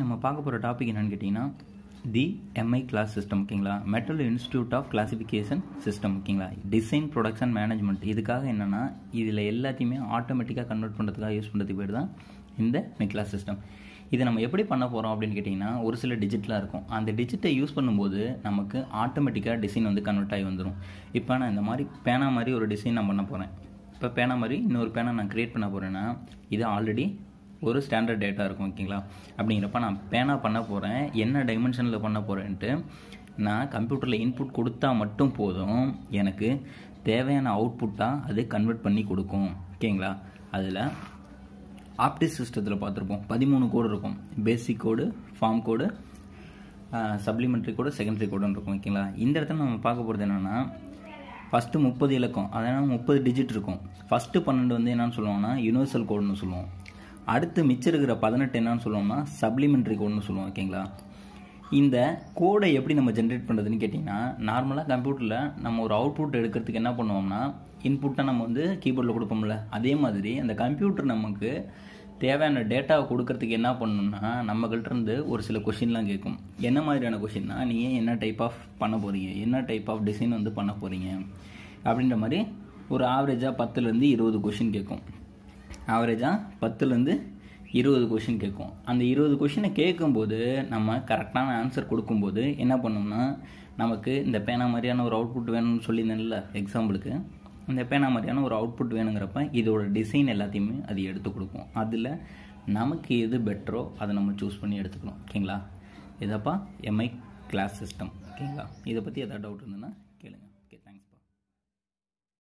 நம்ம பார்க்க போகிற டாபிக் என்னென்னு கேட்டிங்கன்னா தி எம்ஐ கிளாஸ் சிஸ்டம் ஓகேங்களா metal institute of classification system ஓகேங்களா டிசைன் ப்ரொடக்ஷன் மேனேஜ்மெண்ட் இதுக்காக என்னென்னா இதில் எல்லாத்தையுமே ஆட்டோமேட்டிக்காக கன்வெர்ட் பண்ணுறதுக்காக யூஸ் பண்ணுறதுக்கு பேர் தான் இந்த மெக்லாஸ் சிஸ்டம் இதை நம்ம எப்படி பண்ண போகிறோம் அப்படின்னு கேட்டிங்கன்னா ஒரு சில டிஜிட்டலாக இருக்கும் அந்த டிஜிட்டை யூஸ் பண்ணும்போது நமக்கு ஆட்டோமேட்டிக்காக டிசைன் வந்து கன்வெர்ட் ஆகி வந்துடும் இப்போ நான் இந்த மாதிரி பேனா மாதிரி ஒரு டிசைன் நான் பண்ண போகிறேன் இப்போ பேனா மாதிரி இன்னொரு பேனா நான் க்ரியேட் பண்ண போகிறேன்னா இது ஆல்ரெடி ஒரு ஸ்டாண்டர்ட் டேட்டா இருக்கும் ஓகேங்களா அப்படிங்கிறப்ப நான் பேனா பண்ண போகிறேன் என்ன டைமென்ஷனில் பண்ண போகிறேன்ட்டு நான் கம்ப்யூட்டரில் இன்புட் கொடுத்தா மட்டும் போதும் எனக்கு தேவையான அவுட்புட்டாக அது கன்வெர்ட் பண்ணி கொடுக்கும் ஓகேங்களா அதில் ஆப்டிக் சிஸ்டத்தில் பார்த்துருப்போம் பதிமூணு கோடு இருக்கும் basic code form code supplementary code secondary கோடுன்னு இருக்கும் ஓகேங்களா இந்த இடத்துல நம்ம பார்க்க போகிறது என்னென்னா ஃபஸ்ட்டு முப்பது இலக்கம் அதனால் முப்பது டிஜிட் இருக்கும் ஃபஸ்ட்டு பன்னெண்டு வந்து என்னென்னு சொல்லுவாங்கன்னா யூனிவர்சல் கோடுன்னு சொல்லுவோம் அடுத்து மிச்சம் இருக்கிற பதினெட்டு என்னன்னு சொல்லுவோம்னா சப்ளிமெண்ட்ரி கோடுன்னு சொல்லுவோம் ஓகேங்களா இந்த கோடை எப்படி நம்ம ஜென்ரேட் பண்ணுறதுன்னு கேட்டிங்கன்னா நார்மலாக கம்ப்யூட்டரில் நம்ம ஒரு அவுட்புட் எடுக்கிறதுக்கு என்ன பண்ணுவோம்னா இன்புட்டாக நம்ம வந்து கீபோர்டில் கொடுப்போம்ல அதே மாதிரி அந்த கம்ப்யூட்டர் நமக்கு தேவையான டேட்டாவை கொடுக்கறதுக்கு என்ன பண்ணணும்னா நம்மகிட்டருந்து ஒரு சில கொஷின்லாம் கேட்கும் என்ன மாதிரியான கொஷின்னா நீங்கள் என்ன டைப் ஆஃப் பண்ண போகிறீங்க என்ன டைப் ஆஃப் டிசைன் வந்து பண்ண போகிறீங்க அப்படின்ற மாதிரி ஒரு ஆவரேஜாக பத்துலேருந்து இருபது கொஷின் கேட்கும் ஆவரேஜாக பத்துலேருந்து இருபது கொஷின் கேட்கும் அந்த இருபது கொஷினை கேட்கும்போது நம்ம கரெக்டான ஆன்சர் கொடுக்கும்போது என்ன பண்ணோம்னா நமக்கு இந்த பேனா மாதிரியான ஒரு அவுட்புட் வேணும்னு சொல்லியிருந்தேன்ல எக்ஸாம்பிளுக்கு இந்த பேனா மாதிரியான ஒரு அவுட்புட் வேணுங்கிறப்ப இதோட டிசைன் எல்லாத்தையுமே அது எடுத்து கொடுக்கும் அதில் நமக்கு எது பெட்டரோ அதை நம்ம சூஸ் பண்ணி எடுத்துக்கணும் ஓகேங்களா இதப்பா எம்ஐ கிளாஸ் சிஸ்டம் ஓகேங்களா இதை பற்றி எதாவது டவுட் இருந்ததுன்னா